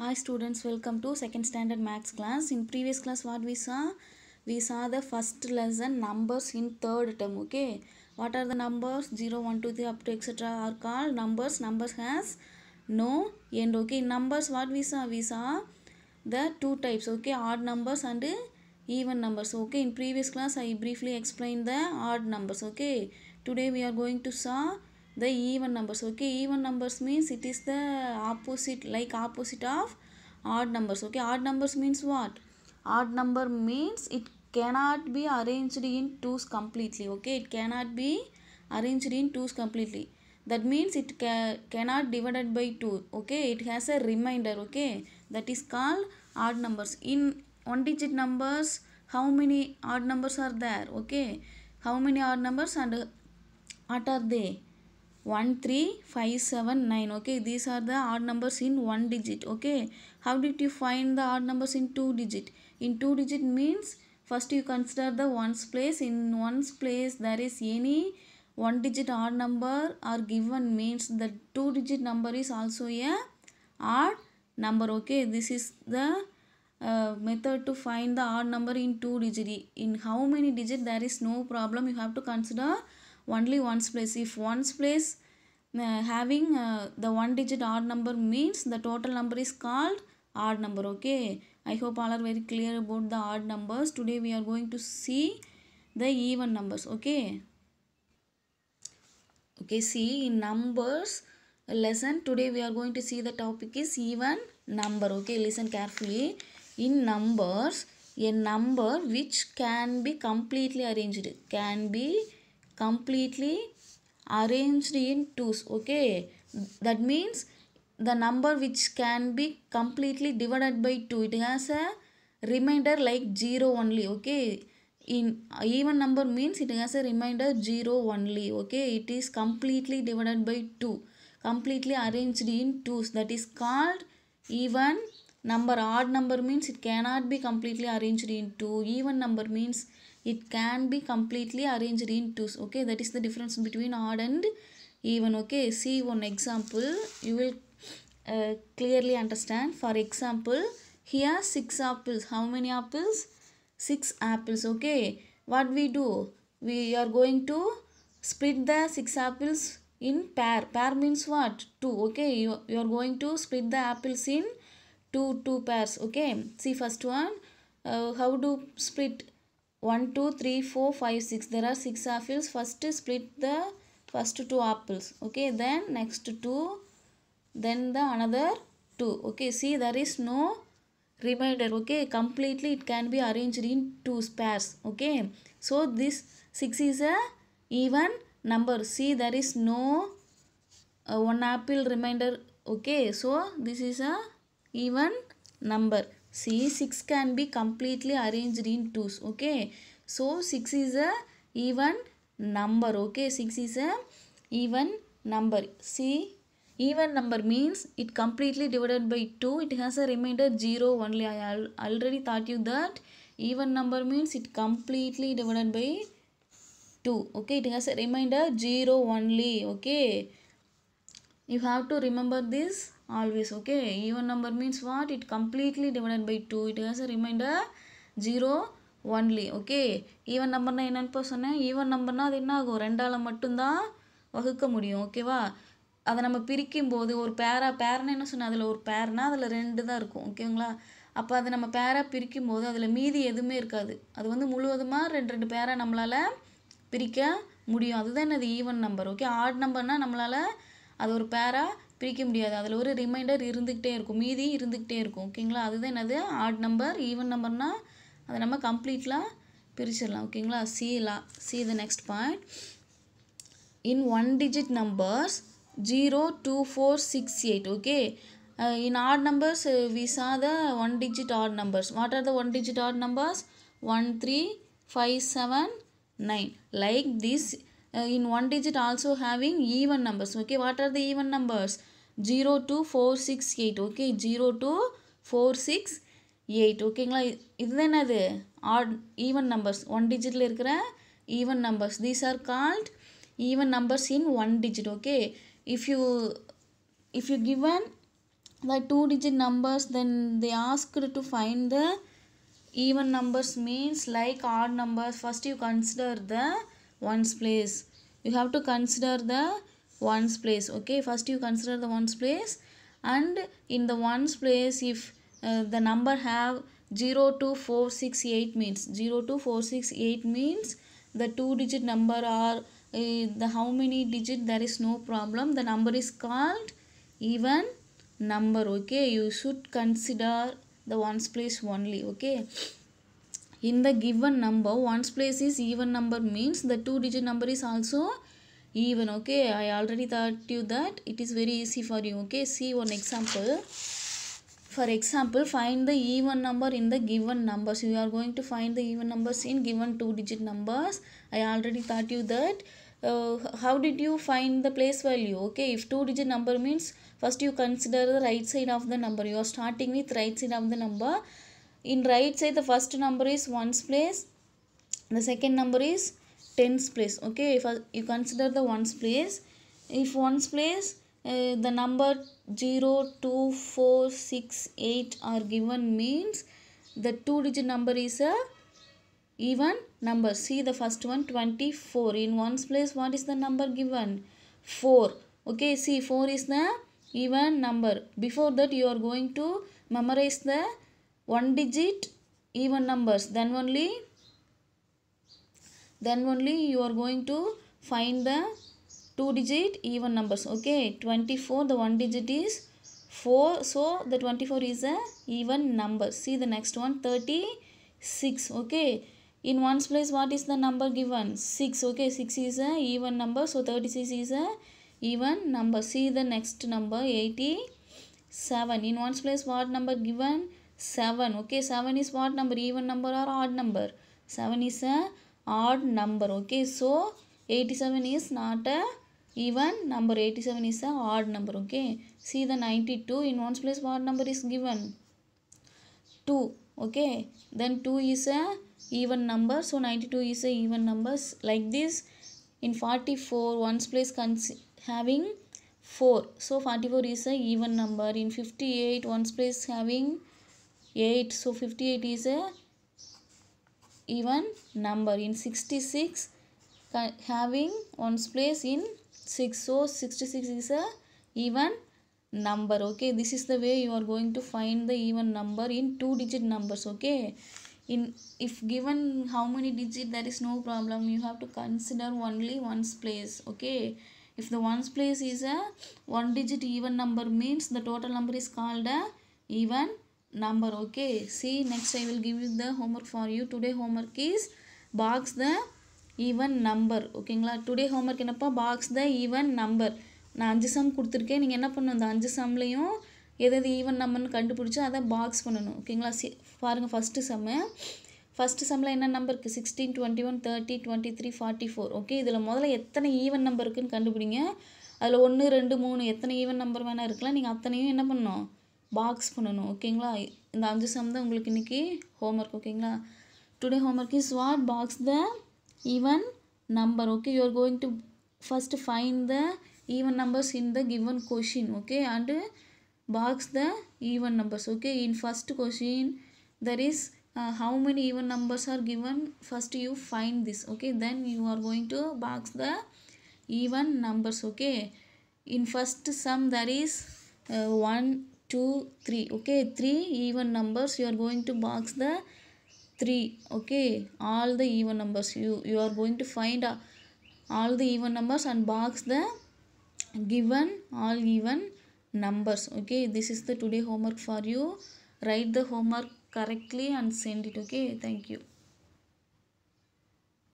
Hi students, welcome to second standard maths class. In previous class what we saw? We saw the first lesson numbers in third term, okay? What are the numbers? 0, 1, 2, 3, up to etc. are called numbers. Numbers has no end, okay? In numbers what we saw? We saw the two types, okay? Odd numbers and even numbers, okay? In previous class I briefly explained the odd numbers, okay? Today we are going to saw the even numbers okay even numbers means it is the opposite like opposite of odd numbers okay odd numbers means what odd number means it cannot be arranged in twos completely okay it cannot be arranged in twos completely that means it ca cannot divided by 2 okay it has a reminder, okay that is called odd numbers in one digit numbers how many odd numbers are there okay how many odd numbers and what are they 1 3 5 7 9 okay these are the odd numbers in one digit okay how did you find the odd numbers in two digit in two digit means first you consider the ones place in ones place there is any one digit odd number are given means the two digit number is also a odd number okay this is the uh, method to find the odd number in two digit in how many digit there is no problem you have to consider only ones place if ones place uh, having uh, the one digit odd number means the total number is called odd number okay i hope all are very clear about the odd numbers today we are going to see the even numbers okay okay see in numbers lesson today we are going to see the topic is even number okay listen carefully in numbers a number which can be completely arranged can be completely arranged in twos okay that means the number which can be completely divided by 2 it has a remainder like 0 only okay in even number means it has a remainder 0 only okay it is completely divided by 2 completely arranged in twos that is called even Number odd number means it cannot be completely arranged in 2. Even number means it can be completely arranged in 2. Okay, that is the difference between odd and even. Okay, see one example. You will uh, clearly understand. For example, here 6 apples. How many apples? 6 apples. Okay, what we do? We are going to split the 6 apples in pair. Pair means what? 2. Okay, you, you are going to split the apples in two two pairs okay see first one uh, how do split 1 2 3 4 5 6 there are 6 apples first split the first two apples okay then next two then the another two okay see there is no remainder okay completely it can be arranged in two pairs okay so this 6 is a even number see there is no uh, one apple remainder okay so this is a even number. See 6 can be completely arranged in 2s. Okay. So 6 is a even number. Okay. 6 is a even number. See even number means it completely divided by 2. It has a remainder 0 only. I al already taught you that. Even number means it completely divided by 2. Okay. It has a remainder 0 only. Okay. You have to remember this always okay even number means what it completely divided by two it has a remainder zero only okay even நம்பர்னால் என்னென்னு சொன்னேன் even நம்பர்னால் அது என்ன ஆகும் ரெண்டால் மட்டும்தான் வகுக்க முடியும் ஓகேவா அதை நம்ம பிரிக்கும் போது ஒரு பேரா பேர்னா என்ன சொன்னேன் அதில் ஒரு பேர்னால் அதில் ரெண்டு தான் இருக்கும் ஓகேங்களா அப்போ அதை நம்ம பேராக பிரிக்கும் போது அதில் மீதி எதுவுமே இருக்காது அது வந்து முழுவதுமாக ரெண்டு ரெண்டு பேராக நம்மளால் பிரிக்க முடியும் அதுதான் என்னது ஈவன் நம்பர் ஓகே ஆட் நம்பர்னால் நம்மளால் அது ஒரு பேராக பிரிக்க முடியாது அதில் ஒரு ரிமைண்டர் இருந்துக்கிட்டே இருக்கும் மீதி இருந்துக்கிட்டே இருக்கும் ஓகேங்களா அதுதான் என்னது ஆட் நம்பர் ஈவன் நம்பர்னால் அதை நம்ம கம்ப்ளீட்லாம் பிரிச்சிடலாம் ஓகேங்களா சீலா see the next point in one digit numbers zero two four six eight okay in odd numbers விசா the one digit odd numbers what are the one digit odd numbers one three five seven nine like this uh, in one digit also having even numbers okay what are the even numbers 0 to 4 6 8 okay 0 to 4 6 8 ஓகேங்களா இது என்னது odd even numbers one டிஜிட்டில் இருக்கிற even numbers these are called even numbers in one digit okay if you if you given the two digit numbers then they asked to find the even numbers means like odd numbers first you consider the ones place. You have to consider the ones place. Okay, first you consider the ones place and in the ones place if uh, the number have 0 to 8 means 0 to 8 means the two digit number are uh, the how many digit there is no problem the number is called even number okay you should consider the ones place only okay in the given number ones place is even number means the two digit number is also even okay i already taught you that it is very easy for you okay see one example for example find the even number in the given numbers you are going to find the even numbers in given two digit numbers i already taught you that uh, how did you find the place value okay if two digit number means first you consider the right side of the number you are starting with right side of the number in right side the first number is ones place the second number is tens place okay if uh, you consider the ones place if ones place uh, the number 0 2 4 6 8 are given means the two digit number is a even number see the first one 24 in ones place what is the number given 4 okay see 4 is the even number before that you are going to memorize the one digit even numbers then only then only you are going to find the two digit even numbers okay 24 the one digit is 4 so the 24 is a even number see the next one 36 okay in ones place what is the number given 6 okay 6 is a even number so 36 is a even number see the next number 87 in ones place what number given 7 okay 7 is what number even number or odd number 7 is a odd number okay so 87 is not a even number 87 is a odd number okay see the 92 in ones place what number is given 2 okay then 2 is a even number so 92 is a even numbers like this in 44 ones place having 4 so 44 is a even number in 58 ones place having 8 so 58 is a even number in 66 having ones place in 6 so 66 is a even number okay this is the way you are going to find the even number in two digit numbers okay in if given how many digit there is no problem you have to consider only ones place okay if the ones place is a one digit even number means the total number is called a even number okay see next i will give you the homework for you today homework is box the even number ஓகேங்களா today homework என்னப்பா box the even number நான் அஞ்சு some கொடுத்துருக்கேன் நீங்கள் என்ன பண்ணணும் அந்த அஞ்சு சம்லேயும் எது எது ஈவன் நம்பர்னு கண்டுபிடிச்சி அதை பாக்ஸ் பண்ணணும் ஓகேங்களா சி பாருங்கள் ஃபஸ்ட்டு சம்மு ஃபஸ்ட்டு சம்மில் என்ன நம்பர் இருக்குது sixteen twenty one thirty twenty three forty four okay இதில் முதல்ல எத்தனை ஈவன் நம்பர் இருக்குன்னு கண்டுபிடிங்க அதில் ஒன்று ரெண்டு மூணு எத்தனை ஈவன் நம்பர் வேணால் இருக்கலாம் நீங்கள் அத்தனையும் என்ன பண்ணணும் பாக்ஸ் பண்ணணும் ஓகேங்களா இந்த அஞ்சு சம் தான் உங்களுக்கு இன்றைக்கி ஹோம்ஒர்க் ஓகேங்களா today homework is what box the even number okay you're going to first find the even numbers in the given question okay and box the even numbers okay in first question there is uh, how many even numbers are given first you find this okay then you are going to box the even numbers okay in first sum there is uh, 2 3 okay 3 even numbers you are going to box the 3 okay all the even numbers you you are going to find uh, all the even numbers and box the given all even numbers okay this is the today homework for you write the homework correctly and send it okay thank you